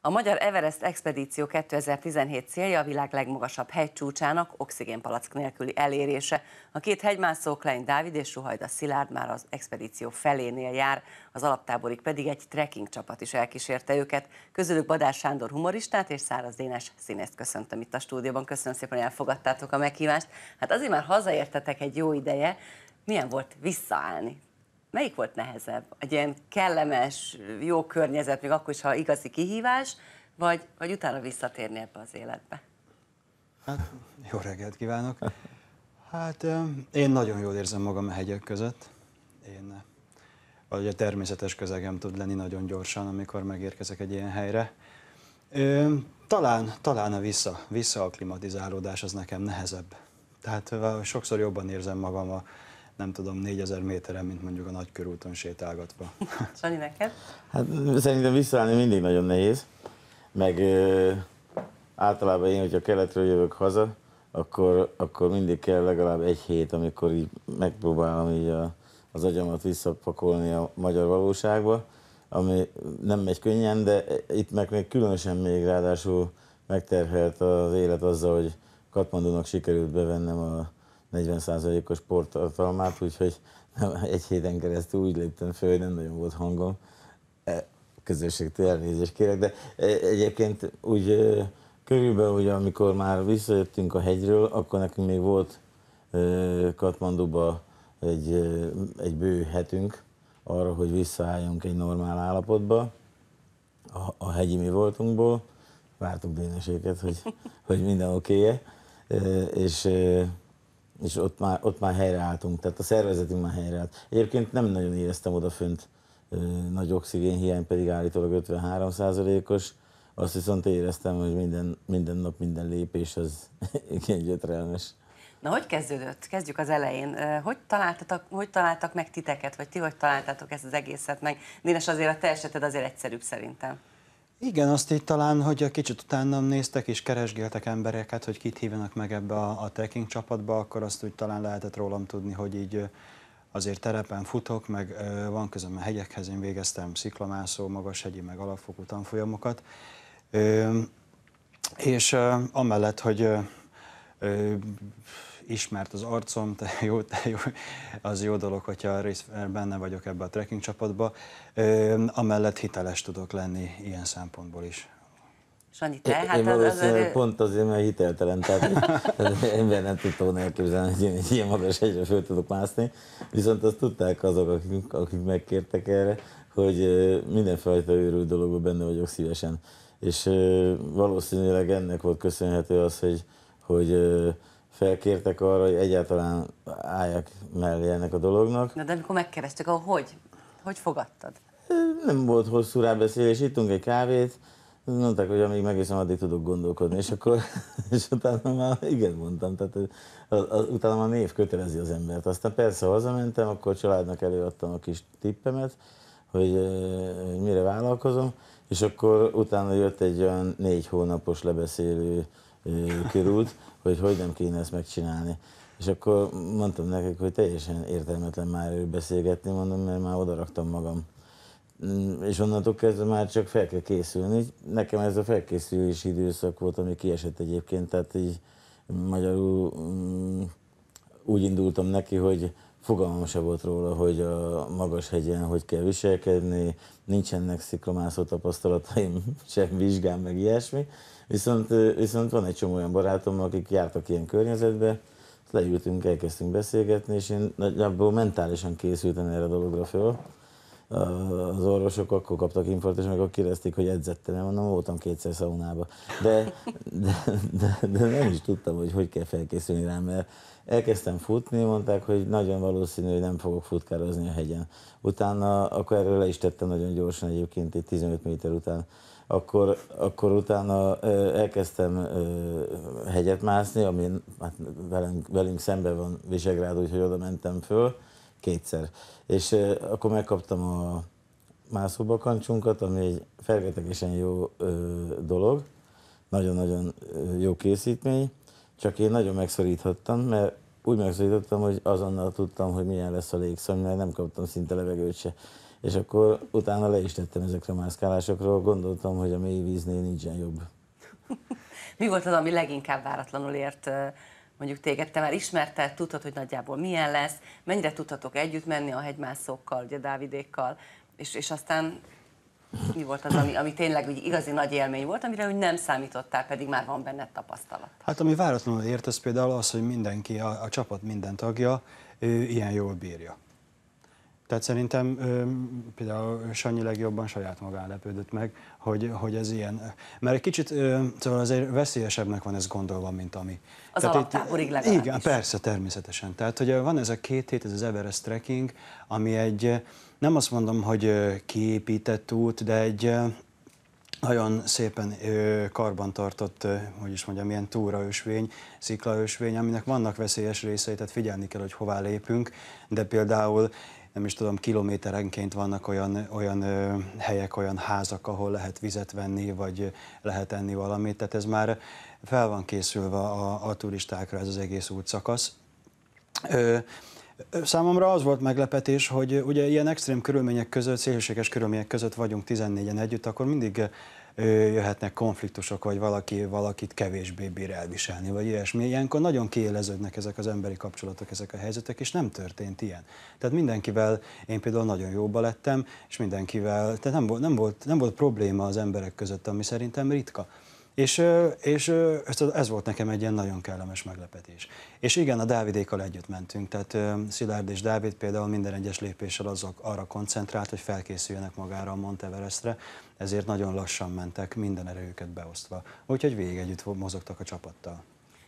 A Magyar Everest Expedíció 2017 célja a világ legmagasabb hegycsúcsának oxigénpalack nélküli elérése. A két hegymászó Klein Dávid és Suhajda Szilárd már az expedíció felénél jár, az alaptáborig pedig egy trekking csapat is elkísérte őket. Közülük Badár Sándor humoristát és Száraz Dénes színészt köszöntöm itt a stúdióban. Köszönöm szépen, hogy elfogadtátok a meghívást. Hát azért már hazaértetek egy jó ideje. Milyen volt visszaállni? melyik volt nehezebb? Egy ilyen kellemes, jó környezet, még akkor is, ha igazi kihívás, vagy, vagy utána visszatérni ebbe az életbe? Hát, jó reggelt kívánok! Hát én nagyon jól érzem magam a hegyek között. Én vagy a természetes közegem tud lenni nagyon gyorsan, amikor megérkezek egy ilyen helyre. Ö, talán, talán a vissza, visszaaklimatizálódás az nekem nehezebb. Tehát sokszor jobban érzem magam a, nem tudom, 4000 méteren, mint mondjuk a nagy körúton sétálgatva. Sanyi, neked? Hát szerintem visszaállni mindig nagyon nehéz, meg ö, általában én, hogyha keletről jövök haza, akkor, akkor mindig kell legalább egy hét, amikor így megpróbálom így a, az agyamat visszapakolni a magyar valóságba, ami nem megy könnyen, de itt meg még különösen még ráadásul megterhelt az élet azzal, hogy Katmandunak sikerült bevennem a 40%-os sporttartalmát, úgyhogy egy héten keresztül úgy léptem föl, hogy nem nagyon volt hangom. E, közösségtől elnézést kérek, de e, egyébként úgy e, körülbelül, hogy amikor már visszajöttünk a hegyről, akkor nekünk még volt Katmanduba egy, egy bő hetünk arra, hogy visszaálljunk egy normál állapotba a, a hegyi mi voltunkból. Vártuk déneséket, hogy, hogy minden -e. És és ott már, ott már helyreálltunk, tehát a szervezetünk már helyreállt. Egyébként nem nagyon éreztem odafönt nagy oxigénhiány, pedig állítólag 53 os azt viszont éreztem, hogy minden, minden nap, minden lépés az igen gyötrelmes. Na, hogy kezdődött? Kezdjük az elején. Hogy találtatok, hogy találtak meg titeket, vagy ti hogy találtatok ezt az egészet meg? Nénes azért a te eseted azért egyszerűbb szerintem. Igen, azt így talán, hogy a kicsit utána néztek és keresgéltek embereket, hogy kit hívnak meg ebbe a, a trekking csapatba, akkor azt úgy talán lehetett rólam tudni, hogy így azért terepen futok, meg van közöm a hegyekhez, én végeztem sziklamászó, magas hegyi, meg alapfokú tanfolyamokat. És amellett, hogy ismert az arcom, te jó, te jó, az jó dolog, hogyha rész, benne vagyok ebbe a trekking csapatba. Ö, amellett hiteles tudok lenni ilyen szempontból is. Sanyi, te? Hát én az, az, pont azért, mert hiteltelen, tehát ember nem tudta volna elképzelni, hogy én egy ilyen magas egyre föl tudok mászni, viszont azt tudták azok, akik, akik megkértek erre, hogy mindenfajta őrült dologban benne vagyok szívesen. És valószínűleg ennek volt köszönhető az, hogy, hogy felkértek arra, hogy egyáltalán álljak mellé ennek a dolognak. Na de amikor megkerestek, ahol hogy? Hogy fogadtad? Nem volt hosszú rábeszélés, ittunk egy kávét, mondták, hogy amíg megiszom, addig tudok gondolkodni, és akkor, és utána már igen mondtam, tehát az, az, utána már név kötelezi az embert. Aztán persze hazamentem, akkor családnak előadtam a kis tippemet, hogy, hogy mire vállalkozom, és akkor utána jött egy olyan négy hónapos lebeszélő, körült, hogy hogy nem kéne ezt megcsinálni. És akkor mondtam nekik, hogy teljesen értelmetlen már beszélgetni, mondom, mert már odaraktam magam. Mm, és onnantól kezdve már csak fel kell készülni. Nekem ez a felkészülési időszak volt, ami kiesett egyébként, tehát így magyarul mm, úgy indultam neki, hogy fogalmam se volt róla, hogy a magas hegyen hogy kell viselkedni, nincsenek sziklomászó tapasztalataim, sem vizsgám, meg ilyesmi. Viszont, viszont van egy csomó olyan barátom, akik jártak ilyen környezetbe, leültünk, elkezdtünk beszélgetni, és én nagyjából mentálisan készültem erre a dologra föl. Az orvosok akkor kaptak és meg akkor kérdezték, hogy edzettem, mondom, voltam kétszer szaunába. De, de, de, de, nem is tudtam, hogy hogy kell felkészülni rá, mert Elkezdtem futni, mondták, hogy nagyon valószínű, hogy nem fogok futkározni a hegyen. Utána, akkor erről le is tettem nagyon gyorsan egyébként, egy 15 méter után. Akkor, akkor utána elkezdtem hegyet mászni, ami hát velünk, velünk szemben van Visegrád, úgyhogy oda mentem föl kétszer. És akkor megkaptam a mászóbakancsunkat, ami egy felgetegesen jó dolog, nagyon-nagyon jó készítmény, csak én nagyon megszoríthattam, mert úgy megszorítottam, hogy azonnal tudtam, hogy milyen lesz a légszony, mert nem kaptam szinte levegőt se. És akkor utána le is tettem ezekre a mászkálásokról, gondoltam, hogy a mély víznél nincsen jobb. Mi volt az, ami leginkább váratlanul ért mondjuk téged? Te már ismerted, tudtad, hogy nagyjából milyen lesz, mennyire tudtatok együtt menni a hegymászókkal, ugye Dávidékkal, és, és aztán mi volt az, ami, ami tényleg úgy igazi nagy élmény volt, amire úgy nem számítottál, pedig már van benned tapasztalat? Hát ami váratlanul ért, az például az, hogy mindenki, a, a csapat minden tagja ő ilyen jól bírja. Tehát szerintem például Sanyi legjobban saját magán lepődött meg, hogy, hogy ez ilyen. Mert egy kicsit szóval azért veszélyesebbnek van ez gondolva, mint ami. Az Tehát alaptáborig legalábbis. Igen, persze, természetesen. Tehát, hogy van ez a két hét, ez az Everest trekking, ami egy, nem azt mondom, hogy kiépített út, de egy nagyon szépen karbantartott, hogy is mondjam, ilyen túraösvény, sziklaösvény, aminek vannak veszélyes részei, tehát figyelni kell, hogy hová lépünk, de például nem is tudom, kilométerenként vannak olyan, olyan ö, helyek, olyan házak, ahol lehet vizet venni, vagy lehet enni valamit, tehát ez már fel van készülve a, a turistákra ez az egész útszakasz. Ö, Számomra az volt meglepetés, hogy ugye ilyen extrém körülmények között, szélsőséges körülmények között vagyunk 14-en együtt, akkor mindig jöhetnek konfliktusok, vagy valaki valakit kevésbé bír elviselni, vagy ilyesmi. Ilyenkor nagyon kiéleződnek ezek az emberi kapcsolatok, ezek a helyzetek, és nem történt ilyen. Tehát mindenkivel, én például nagyon jóba lettem, és mindenkivel, tehát nem volt, nem volt, nem volt probléma az emberek között, ami szerintem ritka. És, és ez volt nekem egy ilyen nagyon kellemes meglepetés. És igen, a Dávidékkal együtt mentünk, tehát Szilárd és Dávid például minden egyes lépéssel azok arra koncentrált, hogy felkészüljenek magára a Monteverestre, ezért nagyon lassan mentek, minden erőjüket beosztva. Úgyhogy végig együtt mozogtak a csapattal.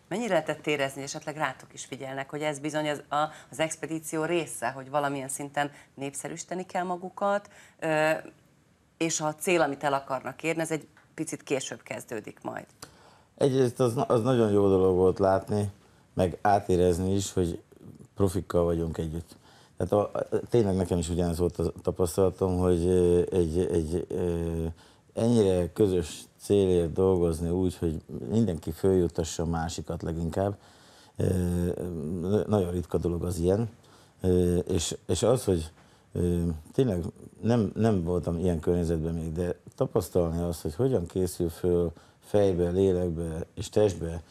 Mennyire lehetett érezni, esetleg rátok is figyelnek, hogy ez bizony az, a, az expedíció része, hogy valamilyen szinten népszerűsíteni kell magukat, és a cél, amit el akarnak érni, ez egy picit később kezdődik majd. Egyrészt az, az nagyon jó dolog volt látni, meg átérezni is, hogy profikkal vagyunk együtt. Tehát a, a, tényleg nekem is ugyanez volt a tapasztalatom, hogy egy, egy, egy ennyire közös célért dolgozni úgy, hogy mindenki följutassa a másikat leginkább, nagyon ritka dolog az ilyen, és, és az, hogy tényleg nem, nem voltam ilyen környezetben még, de tapasztalni azt, hogy hogyan készül föl fejbe, lélekbe és testbe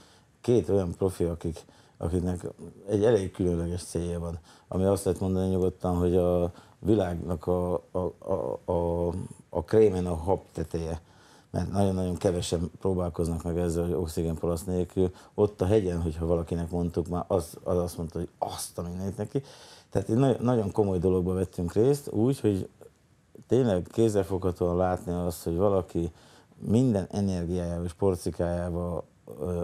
két olyan profi, akik, akiknek egy elég különleges célja van, ami azt lehet mondani nyugodtan, hogy a világnak a, a, a, a, a krémen a hab teteje mert nagyon-nagyon kevesen próbálkoznak meg ezzel, hogy oxigénpalasz nélkül. Ott a hegyen, hogyha valakinek mondtuk már, az, az azt mondta, hogy azt a neki. Tehát egy nagyon komoly dologba vettünk részt, úgy, hogy tényleg kézzelfoghatóan látni azt, hogy valaki minden energiájával és porcikájával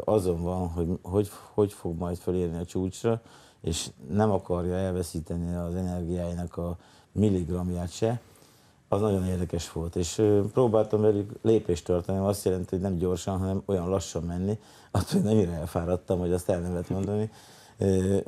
azon van, hogy, hogy hogy fog majd felérni a csúcsra, és nem akarja elveszíteni az energiáinak a milligramját se, az nagyon érdekes volt. És próbáltam velük lépést tartani, azt jelenti, hogy nem gyorsan, hanem olyan lassan menni, attól nem annyira elfáradtam, hogy azt el nem lehet mondani,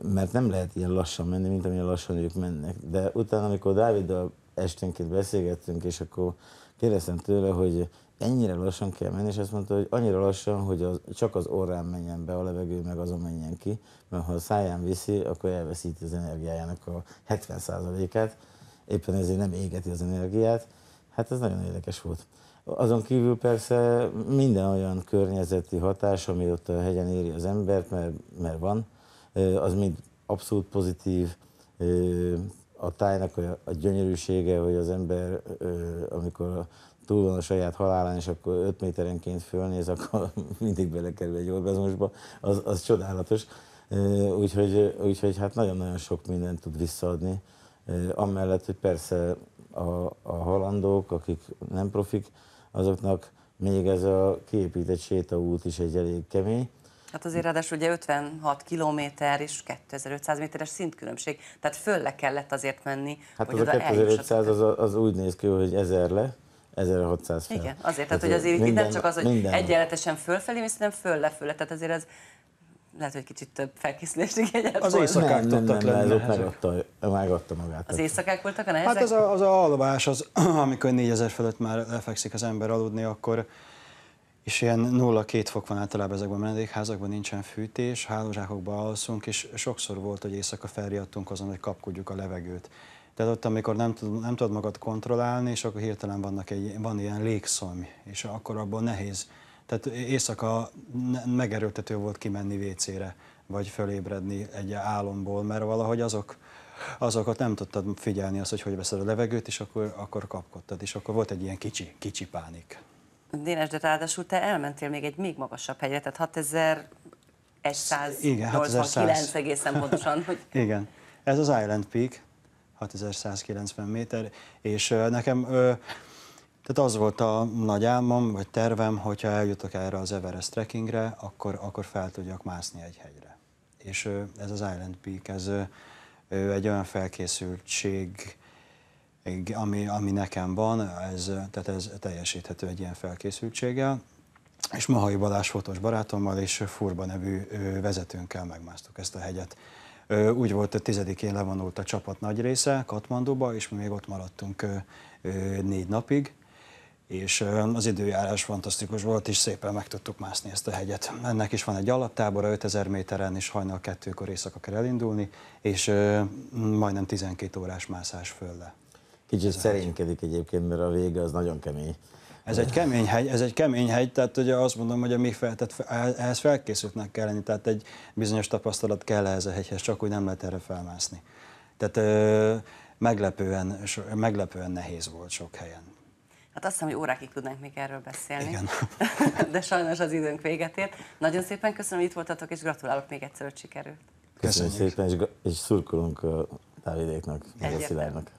mert nem lehet ilyen lassan menni, mint amilyen lassan ők mennek. De utána, amikor Dáviddal esténként beszélgettünk, és akkor kérdeztem tőle, hogy ennyire lassan kell menni, és azt mondta, hogy annyira lassan, hogy az, csak az orrán menjen be a levegő, meg azon menjen ki, mert ha a száján viszi, akkor elveszíti az energiájának a 70%-át, éppen ezért nem égeti az energiát. Hát ez nagyon érdekes volt. Azon kívül persze minden olyan környezeti hatás, ami ott a hegyen éri az embert, mert, mert van, az mind abszolút pozitív, a tájnak a, a gyönyörűsége, hogy az ember, ö, amikor túl van a saját halálán, és akkor 5 méterenként fölnéz, akkor mindig belekerül egy orgazmusba, az, az csodálatos. Úgyhogy, úgyhogy hát nagyon-nagyon sok mindent tud visszaadni. Amellett, hogy persze a, a halandók, akik nem profik, azoknak még ez a kiépített sétaút is egy elég kemény, Hát azért ráadásul ugye 56 kilométer és 2500 méteres szintkülönbség, tehát föl le kellett azért menni, hát hogy az oda a 2500 az, az úgy néz ki, hogy 1000 le, 1600 fel. Igen, azért, tehát, hogy azért minden, nem csak az, hogy minden. egyenletesen fölfelé, mész, hanem föl le, tehát azért ez lehet, hogy kicsit több felkészülést igényelt Az éjszakák nem, nem, nem, nem, azok megadta, megadta magát. Az éjszakák voltak a hát nehezek? Hát az a, az a alvás, az, amikor 4000 fölött már lefekszik az ember aludni, akkor és ilyen 0-2 fok van általában ezekben a menedékházakban, nincsen fűtés, hálózsákokban alszunk, és sokszor volt, hogy éjszaka felriadtunk azon, hogy kapkodjuk a levegőt. Tehát ott, amikor nem, tud, nem tudod magad kontrollálni, és akkor hirtelen vannak egy, van ilyen légszomj, és akkor abból nehéz. Tehát éjszaka megerőltető volt kimenni vécére, vagy fölébredni egy álomból, mert valahogy azok, azokat nem tudtad figyelni, azt, hogy hogy veszed a levegőt, és akkor, akkor kapkodtad, és akkor volt egy ilyen kicsi, kicsi pánik. Dénes, de ráadásul te elmentél még egy még magasabb helyre, tehát 6189 egészen pontosan. Hogy... Igen, ez az Island Peak, 6190 méter, és nekem tehát az volt a nagy álmom, vagy tervem, hogyha eljutok erre az Everest trekkingre, akkor, akkor fel tudjak mászni egy hegyre. És ez az Island Peak, ez egy olyan felkészültség, ami, ami nekem van, ez, tehát ez teljesíthető egy ilyen felkészültséggel. És Mahai Balázs fotós barátommal és Furba nevű vezetőnkkel megmásztuk ezt a hegyet. Úgy volt, hogy tizedikén levonult a csapat nagy része Katmanduba, és mi még ott maradtunk négy napig és az időjárás fantasztikus volt, és szépen meg tudtuk mászni ezt a hegyet. Ennek is van egy alaptábora, 5000 méteren, és hajnal kettőkor éjszaka kell elindulni, és majdnem 12 órás mászás föl le. Kicsit ez szerénykedik egyébként, mert a vége az nagyon kemény. Ez egy kemény hegy, ez egy kemény hegy, tehát ugye azt mondom, hogy a mi fel, tehát e, ehhez felkészültnek kell lenni, tehát egy bizonyos tapasztalat kell ehhez a hegyhez, csak úgy nem lehet erre felmászni. Tehát ö, meglepően, so, meglepően nehéz volt sok helyen. Hát azt hiszem, hogy órákig tudnánk még erről beszélni. Igen. De sajnos az időnk véget ért. Nagyon szépen köszönöm, hogy itt voltatok, és gratulálok még egyszer, hogy sikerült. Köszönjük, Köszönjük szépen, és, és szurkolunk a távidéknak, meg a szilárdnak.